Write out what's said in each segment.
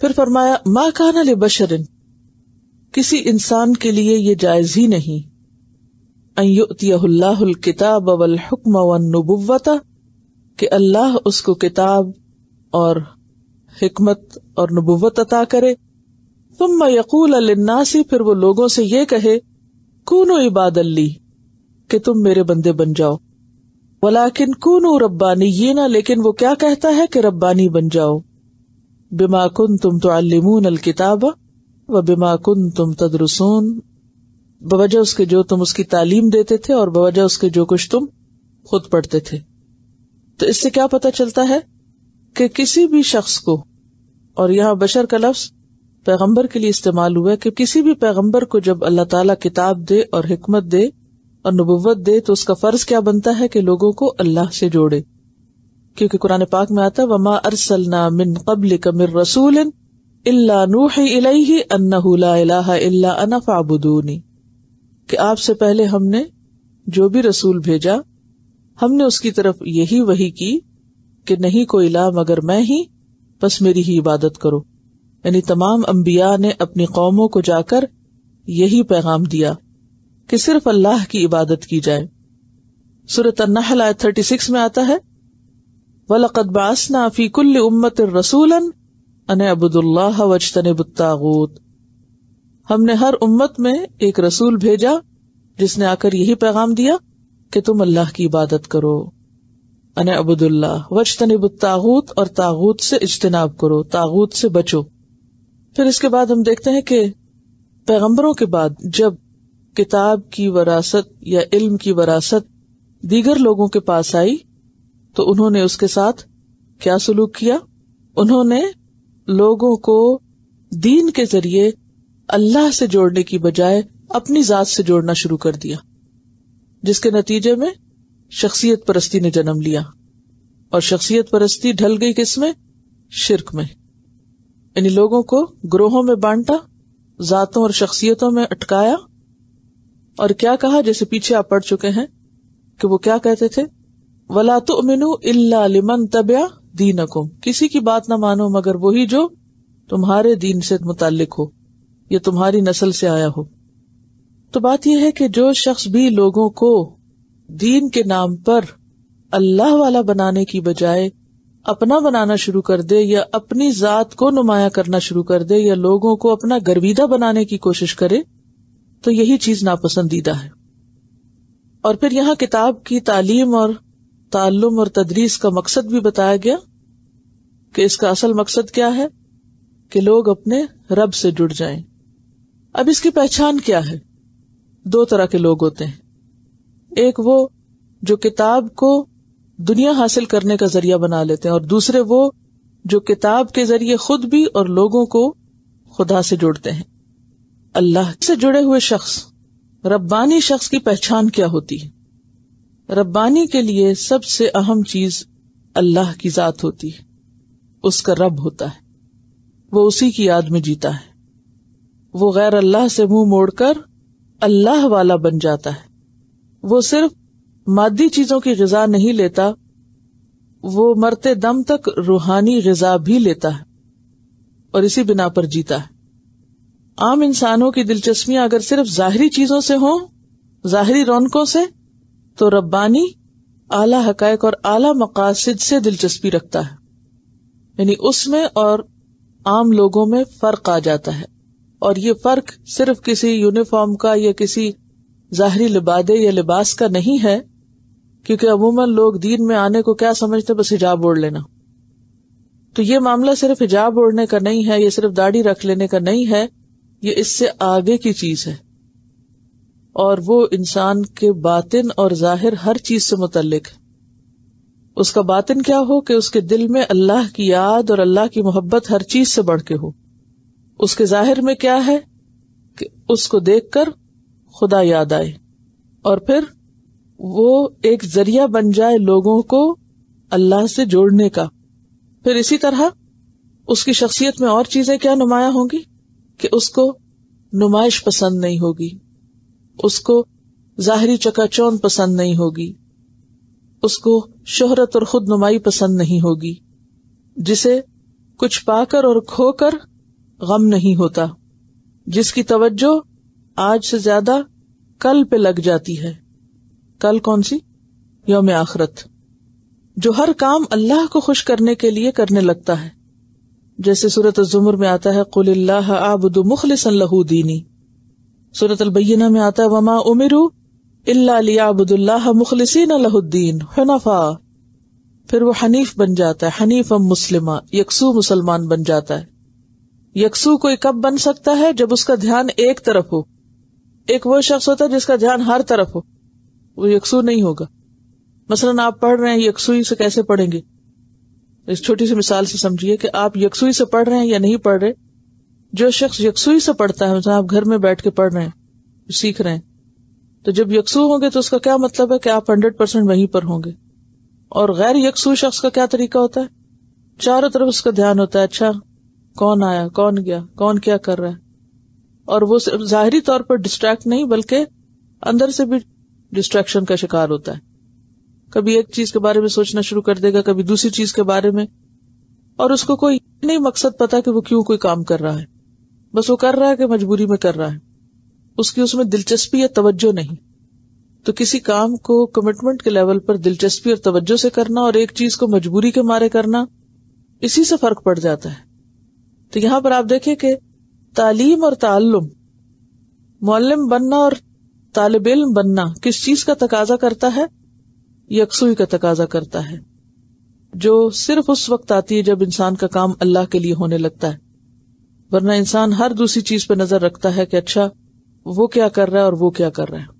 फिर फरमाया मा काना ले बशरिन किसी इंसान के लिए ये जायज ही नहीं किताब अवल हुक्म नबुवता कि अल्लाह उसको किताब और हिकमत और नबुवत अता करे तुम यकूल अलनासी फिर वो लोगों से ये कहे कून इबाद अली कि तुम मेरे बंदे बन जाओ वलाकिन कून रब्बानी ये ना लेकिन वो क्या कहता है कि रब्बानी बन जाओ बिमा कुन तुम तो अलिमून अल किताब व बिमा कुन तुम तदरसून बवजह उसके जो तुम उसकी तालीम देते थे और बवजह उसके जो कुछ तुम खुद पढ़ते थे तो इससे क्या पता चलता है कि किसी भी शख्स को और यहाँ बशर का लफ्ज पैगम्बर के लिए इस्तेमाल हुआ है कि किसी भी पैगम्बर को जब अल्लाह ताला किताब दे और हिकमत दे और नबुवत दे तो उसका फर्ज क्या बनता है कि लोगों को अल्लाह से जोड़े क्योंकि कुरान पाक में आता वमा अरसलना मिन कबल कमिर रसूल फाबुदूनी कि आपसे पहले हमने जो भी रसूल भेजा हमने उसकी तरफ यही वही की कि नहीं कोई इला अगर मैं ही बस मेरी ही इबादत करो यानी तमाम अम्बिया ने अपनी कौमों को जाकर यही पैगाम दिया कि सिर्फ अल्लाह की इबादत की जाए सूरत अन्नाहल थर्टी सिक्स में आता है वलकद बासना फी कुल्ल उम्मत रसूलन अन अबुदुल्लाह वजतन बुत्तागूत हमने हर उम्मत में एक रसूल भेजा जिसने आकर यही पैगाम दिया कि तुम अल्लाह की इबादत करो अन अबुदुल्ला वजतन तागूत और तागूत से इज्तनाब करो तागूत से बचो फिर इसके बाद हम देखते हैं कि पैगम्बरों के बाद जब किताब की वरासत या इल्म की वरासत दीगर लोगों के पास आई तो उन्होंने उसके साथ क्या सुलूक किया उन्होंने लोगों को दीन के जरिए अल्लाह से जोड़ने की बजाय अपनी जात से जोड़ना शुरू कर दिया जिसके नतीजे में शख्सियत परस्ती ने जन्म लिया और शख्सियत परस्ती ढल गई किसमें शिरक में यानी लोगों को ग्रोहों में बांटा जातों और शख्सियतों में अटकाया और क्या कहा जैसे पीछे आप पढ़ चुके हैं कि वो क्या कहते थे वला तो मिनु इमन तबिया दीन किसी की बात ना मानो मगर वही जो तुम्हारे दीन से मुतालिक हो या तुम्हारी नस्ल से आया हो तो बात यह है कि जो शख्स भी लोगों को दीन के नाम पर अल्लाह वाला बनाने की बजाय अपना बनाना शुरू कर दे या अपनी जात को नुमाया करना शुरू कर दे या लोगों को अपना गर्विदा बनाने की कोशिश करे तो यही चीज नापसंदीदा है और फिर यहाँ किताब की तालीम और ताल्लुम और तदरीस का मकसद भी बताया गया कि इसका असल मकसद क्या है कि लोग अपने रब से जुड़ जाए अब इसकी पहचान क्या है दो तरह के लोग होते हैं एक वो जो किताब को दुनिया हासिल करने का जरिया बना लेते हैं और दूसरे वो जो किताब के जरिए खुद भी और लोगों को खुदा से जुड़ते हैं अल्लाह से जुड़े हुए शख्स रब्बानी शख्स की पहचान क्या होती है रब्बानी के लिए सबसे अहम चीज अल्लाह की जात होती है उसका रब होता है वो उसी की याद में जीता है वो गैर अल्लाह से मुंह मोड़कर अल्लाह वाला बन जाता है वो सिर्फ मादी चीजों की गजा नहीं लेता वो मरते दम तक रूहानी गजा भी लेता है और इसी बिना पर जीता है आम इंसानों की दिलचस्पियां अगर सिर्फ जाहरी चीजों से हों जाहरी रौनकों से तो रब्बानी आला हकायक और आला मकासद से दिलचस्पी रखता है यानी उसमें और आम लोगों में फर्क आ जाता है और ये फर्क सिर्फ किसी यूनिफॉर्म का या किसी जाहरी लिबादे या लिबास का नहीं है क्योंकि अमूमन लोग दीन में आने को क्या समझते बस हिजाब ओढ़ लेना तो ये मामला सिर्फ हिजाब ओढ़ने का नहीं है ये सिर्फ दाढ़ी रख लेने का नहीं है ये इससे आगे की चीज है और वो इंसान के बातिन और जाहिर हर चीज से मुतलिक उसका बातिन क्या हो कि उसके दिल में अल्लाह की याद और अल्लाह की मोहब्बत हर चीज से बढ़ के हो उसके जाहिर में क्या है कि उसको देखकर खुदा याद आए और फिर वो एक जरिया बन जाए लोगों को अल्लाह से जोड़ने का फिर इसी तरह उसकी शख्सियत में और चीजें क्या नुमाया होंगी कि उसको नुमाइश पसंद नहीं होगी उसको जाहरी चकाचौन पसंद नहीं होगी उसको शोहरत और खुद नुमाई पसंद नहीं होगी जिसे कुछ पाकर और खोकर गम नहीं होता जिसकी तवज्जो आज से ज्यादा कल पे लग जाती है कल कौन सी योम आखरत जो हर काम अल्लाह को खुश करने के लिए करने लगता है जैसे सूरत जुमर में आता है कुल्लाह आबुद मुखलिस दीनी सूरत अलबैना में आता है वमा उमिरू अल्लाबुल्लाह मुखलसिन अलहुद्दीन हनफा फिर वो हनीफ बन जाता है हनीफ अम मुस्लिमा यकसू मुसलमान बन जाता है यकसू कोई कब बन सकता है जब उसका ध्यान एक तरफ हो एक वो शख्स होता है जिसका ध्यान हर तरफ हो वो यकसू नहीं होगा मसलन आप पढ़ रहे हैं यकसुई से कैसे पढ़ेंगे इस छोटी सी मिसाल से समझिए कि आप यकसुई से पढ़ रहे हैं या नहीं पढ़ रहे जो शख्स यकसुई से पढ़ता है मतलब आप घर में बैठ के पढ़ रहे हैं सीख रहे हैं तो जब यकसू होंगे तो उसका क्या मतलब है कि आप हंड्रेड परसेंट वहीं पर होंगे और गैर यकसू शख्स का क्या तरीका होता है चारों तरफ उसका ध्यान होता है अच्छा कौन आया कौन गया कौन क्या कर रहा है और वो सिर्फ जाहरी तौर पर डिस्ट्रैक्ट नहीं बल्कि अंदर से भी डिस्ट्रैक्शन का शिकार होता है कभी एक चीज के बारे में सोचना शुरू कर देगा कभी दूसरी चीज के बारे में और उसको कोई नहीं मकसद पता कि वो क्यों कोई काम कर रहा है बस वो कर रहा है कि मजबूरी में कर रहा है उसकी उसमें दिलचस्पी या तवज्जो नहीं तो किसी काम को कमिटमेंट के लेवल पर दिलचस्पी और तवज्जो से करना और एक चीज को मजबूरी के मारे करना इसी से फर्क पड़ जाता है तो यहां पर आप देखें कि तालीम और ताल्लुम मोलम बनना और तालब इल्म बनना किस चीज का तकाजा करता है यकसुई का तकाजा करता है जो सिर्फ उस वक्त आती है जब इंसान का काम अल्लाह के लिए होने लगता है वरना इंसान हर दूसरी चीज पर नजर रखता है कि अच्छा वो क्या कर रहा है और वो क्या कर रहा है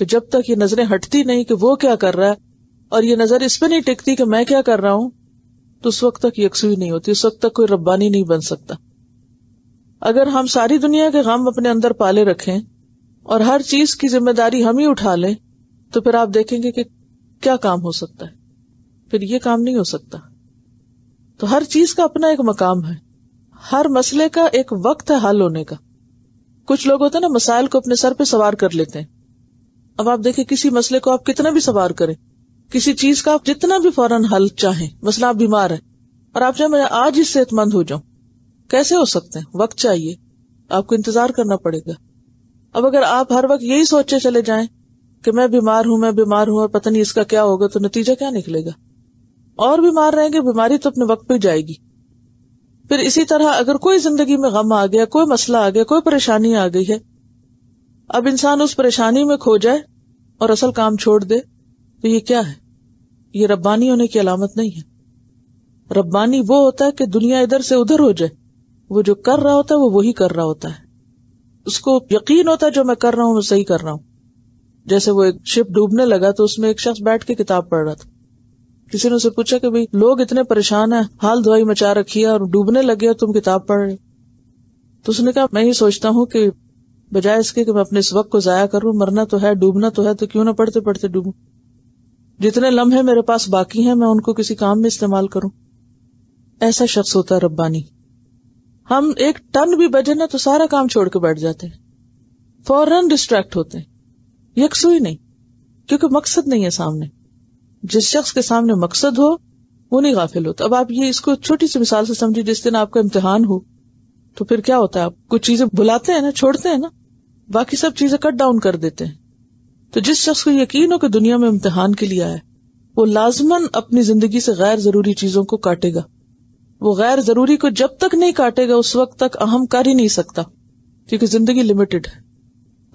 तो जब तक ये नजरें हटती नहीं कि वो क्या कर रहा है और ये नजर इस पर नहीं टिकती कि मैं क्या कर रहा हूं तो उस वक्त तक यकसुई नहीं होती उस वक्त तक कोई रब्बानी नहीं बन सकता अगर हम सारी दुनिया के गम अपने अंदर पाले रखें और हर चीज की जिम्मेदारी हम ही उठा लें तो फिर आप देखेंगे कि क्या काम हो सकता है फिर ये काम नहीं हो सकता तो हर चीज का अपना एक मकाम है हर मसले का एक वक्त है हल होने का कुछ लोग होते हैं ना मसाइल को अपने सर पे सवार कर लेते हैं अब आप देखें किसी मसले को आप कितना भी सवार करें किसी चीज का आप जितना भी फौरन हल चाहें मसला आप बीमार है और आप चाहे मैं आज ही सेहतमंद हो जाऊं कैसे हो सकते हैं वक्त चाहिए आपको इंतजार करना पड़ेगा अब अगर आप हर वक्त यही सोचे चले जाए कि मैं बीमार हूं मैं बीमार हूं और पता नहीं इसका क्या होगा तो नतीजा क्या निकलेगा और बीमार रहेंगे बीमारी तो अपने वक्त पर जाएगी फिर इसी तरह अगर कोई जिंदगी में गम आ गया कोई मसला आ गया कोई परेशानी आ गई है अब इंसान उस परेशानी में खो जाए और असल काम छोड़ दे तो ये क्या है ये रब्बानी होने की अलामत नहीं है रब्बानी वो होता है कि दुनिया इधर से उधर हो जाए वो जो कर रहा होता है वो वही कर रहा होता है उसको यकीन होता है जो मैं कर रहा हूं वो सही कर रहा हूं जैसे वो एक शिप डूबने लगा तो उसमें एक शख्स बैठ के किताब पढ़ रहा था किसी ने उसे पूछा कि भाई लोग इतने परेशान हैं हाल धुआई मचा रखी है और डूबने लगे और तुम किताब पढ़ रहे तो उसने कहा मैं ये सोचता हूँ कि बजाय इसके कि मैं अपने इस वक्त को जाया करूं मरना तो है डूबना तो है तो क्यों ना पढ़ते पढ़ते डूबू जितने लम्हे मेरे पास बाकी हैं मैं उनको किसी काम में इस्तेमाल करूं ऐसा शख्स होता है रब्बानी हम एक टन भी बजे ना तो सारा काम छोड़ के बैठ जाते हैं फौरन डिस्ट्रैक्ट होते हैं यकसू ही नहीं क्योंकि मकसद नहीं है सामने जिस शख्स के सामने मकसद हो वो नहीं गाफिल होता अब आप ये इसको छोटी सी मिसाल से समझिए जिस दिन आपका इम्तिहान हो तो फिर क्या होता है आप कुछ चीजें बुलाते हैं ना छोड़ते हैं ना बाकी सब चीजें कट डाउन कर देते हैं तो जिस शख्स को यकीन हो कि दुनिया में इम्तिहान के लिए आया वो लाजमन अपनी जिंदगी से गैर जरूरी चीजों को काटेगा वो गैर जरूरी को जब तक नहीं काटेगा उस वक्त तक अहम कर ही नहीं सकता क्योंकि जिंदगी लिमिटेड है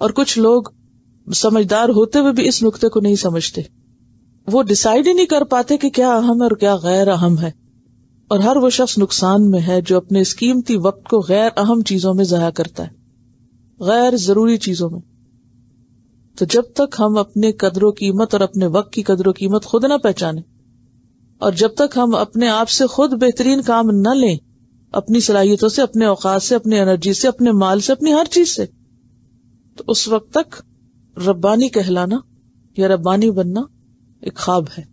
और कुछ लोग समझदार होते हुए भी इस नुकते को नहीं समझते वो डिसाइड ही नहीं कर पाते कि क्या अहम है और क्या गैर अहम है और हर वो शख्स नुकसान में है जो अपने इस कीमती वक्त को गैर अहम चीजों में जया करता है गैर जरूरी चीजों में तो जब तक हम अपने कदरों कीमत और अपने वक्त की कदरों कीमत खुद ना पहचाने और जब तक हम अपने आप से खुद बेहतरीन काम न लें अपनी सलाहियतों से अपने औकात से अपनी एनर्जी से अपने माल से अपनी हर चीज से तो उस वक्त तक रब्बानी कहलाना या रब्बानी बनना एक ख्वाब है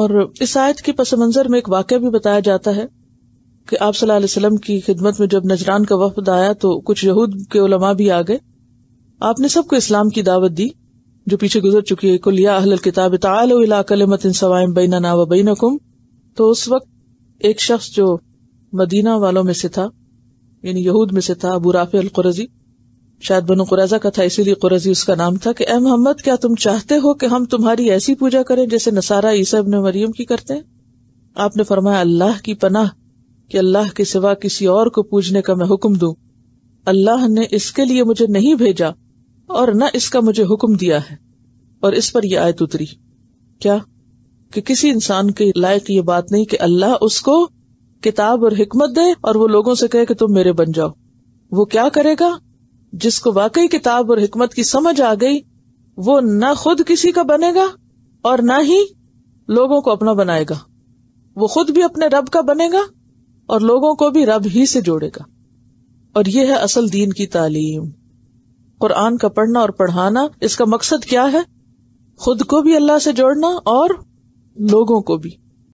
और इस आयत के पस मंजर में एक वाक्य भी बताया जाता है कि आप सल्लल्लाहु अलैहि वसल्लम की खिदमत में जब नजरान का वफद आया तो कुछ यहूद के उलमा भी आ गए आपने सबको इस्लाम की दावत दी जो पीछे गुजर चुकी है कुलिया अहल किताब तालमत सवायम बैना ना वबैन तो उस वक्त एक शख्स जो मदीना वालों में से था यानी यहूद में से था अबू राफे अलकुरजी शायद बनो कुरैजा का था इसीलिए कुरैजी उसका नाम था कि ए मोहम्मद क्या तुम चाहते हो कि हम तुम्हारी ऐसी पूजा करें जैसे नसारा ईसा ने मरियम की करते हैं आपने फरमाया अल्लाह की पनाह कि अल्लाह के सिवा किसी और को पूजने का मैं हुक्म दू अल्लाह ने इसके लिए मुझे नहीं भेजा और न इसका मुझे हुक्म दिया है और इस पर यह आयत उतरी क्या कि किसी इंसान के लायक ये बात नहीं कि अल्लाह उसको किताब और हिकमत दे और वो लोगों से कहे कि तुम मेरे बन जाओ वो क्या करेगा जिसको वाकई किताब और हिकमत की समझ आ गई वो न खुद किसी का बनेगा और न ही लोगों को अपना बनाएगा वो खुद भी अपने रब का बनेगा और लोगों को भी रब ही से जोड़ेगा और यह है असल दीन की तालीम कुरान का पढ़ना और पढ़ाना इसका मकसद क्या है खुद को भी अल्लाह से जोड़ना और लोगों को भी